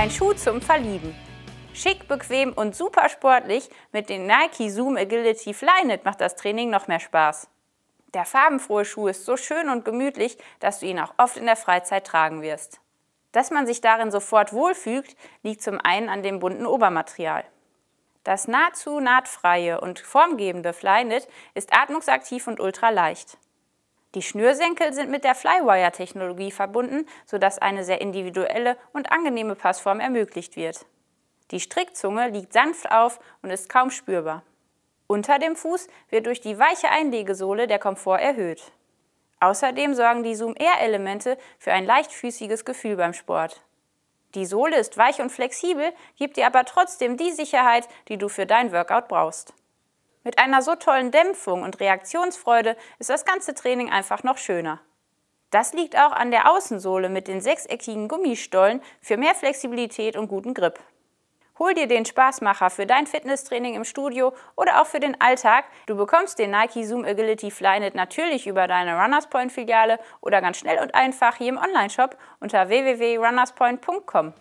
Ein Schuh zum Verlieben. Schick, bequem und super sportlich, mit dem Nike Zoom Agility Flyknit macht das Training noch mehr Spaß. Der farbenfrohe Schuh ist so schön und gemütlich, dass du ihn auch oft in der Freizeit tragen wirst. Dass man sich darin sofort wohlfügt, liegt zum einen an dem bunten Obermaterial. Das nahezu nahtfreie und formgebende Flyknit ist atmungsaktiv und ultraleicht. Die Schnürsenkel sind mit der Flywire-Technologie verbunden, sodass eine sehr individuelle und angenehme Passform ermöglicht wird. Die Strickzunge liegt sanft auf und ist kaum spürbar. Unter dem Fuß wird durch die weiche Einlegesohle der Komfort erhöht. Außerdem sorgen die Zoom Air Elemente für ein leichtfüßiges Gefühl beim Sport. Die Sohle ist weich und flexibel, gibt dir aber trotzdem die Sicherheit, die du für dein Workout brauchst. Mit einer so tollen Dämpfung und Reaktionsfreude ist das ganze Training einfach noch schöner. Das liegt auch an der Außensohle mit den sechseckigen Gummistollen für mehr Flexibilität und guten Grip. Hol dir den Spaßmacher für dein Fitnesstraining im Studio oder auch für den Alltag. Du bekommst den Nike Zoom Agility Flynet natürlich über deine Runners Point Filiale oder ganz schnell und einfach hier im Onlineshop unter www.runnerspoint.com.